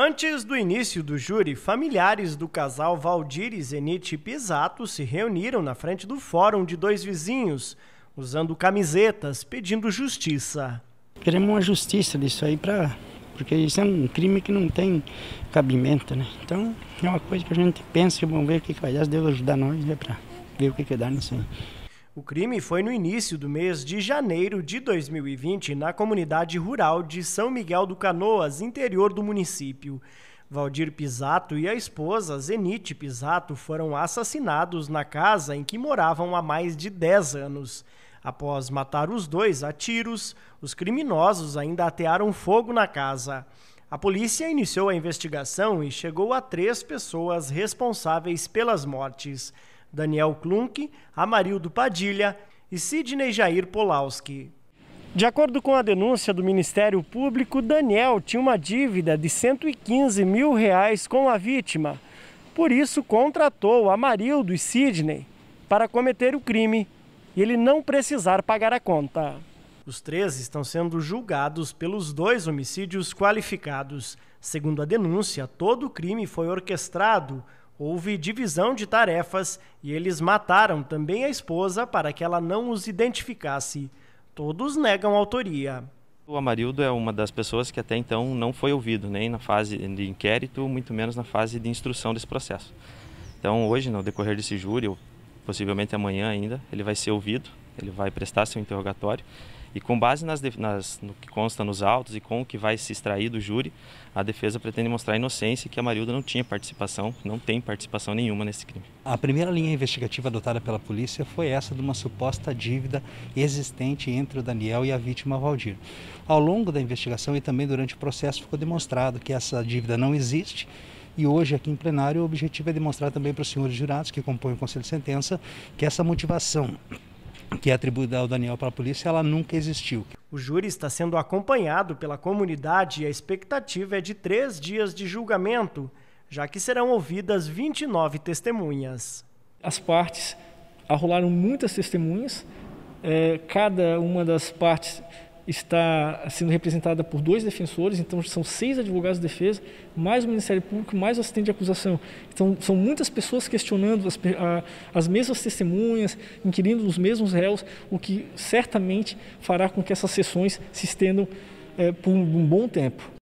Antes do início do júri, familiares do casal Valdir e Zenite Pisato se reuniram na frente do fórum de dois vizinhos, usando camisetas, pedindo justiça. Queremos uma justiça disso aí para porque isso é um crime que não tem cabimento, né? Então é uma coisa que a gente pensa, vamos ver o que, vai dar, se Deus ajudar nós, né, para ver o que, que dá nisso aí. O crime foi no início do mês de janeiro de 2020 na comunidade rural de São Miguel do Canoas, interior do município. Valdir Pisato e a esposa Zenite Pisato foram assassinados na casa em que moravam há mais de 10 anos. Após matar os dois a tiros, os criminosos ainda atearam fogo na casa. A polícia iniciou a investigação e chegou a três pessoas responsáveis pelas mortes. Daniel Klunk, Amarildo Padilha e Sidney Jair Polowski. De acordo com a denúncia do Ministério Público, Daniel tinha uma dívida de 115 mil reais com a vítima. Por isso, contratou Amarildo e Sidney para cometer o crime e ele não precisar pagar a conta. Os três estão sendo julgados pelos dois homicídios qualificados. Segundo a denúncia, todo o crime foi orquestrado houve divisão de tarefas e eles mataram também a esposa para que ela não os identificasse. Todos negam autoria. O Amarildo é uma das pessoas que até então não foi ouvido, nem na fase de inquérito, muito menos na fase de instrução desse processo. Então, hoje, no decorrer desse júri, ou possivelmente amanhã ainda, ele vai ser ouvido, ele vai prestar seu interrogatório e com base nas, nas, no que consta nos autos e com o que vai se extrair do júri, a defesa pretende mostrar inocência e que a Marilda não tinha participação, não tem participação nenhuma nesse crime. A primeira linha investigativa adotada pela polícia foi essa de uma suposta dívida existente entre o Daniel e a vítima Valdir. Ao longo da investigação e também durante o processo ficou demonstrado que essa dívida não existe e hoje, aqui em plenário, o objetivo é demonstrar também para os senhores jurados que compõem o Conselho de Sentença que essa motivação que é atribuída ao Daniel para a polícia, ela nunca existiu. O júri está sendo acompanhado pela comunidade e a expectativa é de três dias de julgamento, já que serão ouvidas 29 testemunhas. As partes arrolaram muitas testemunhas, é, cada uma das partes está sendo representada por dois defensores, então são seis advogados de defesa, mais o Ministério Público, mais o assistente de acusação. Então são muitas pessoas questionando as, a, as mesmas testemunhas, inquirindo os mesmos réus, o que certamente fará com que essas sessões se estendam é, por um, um bom tempo.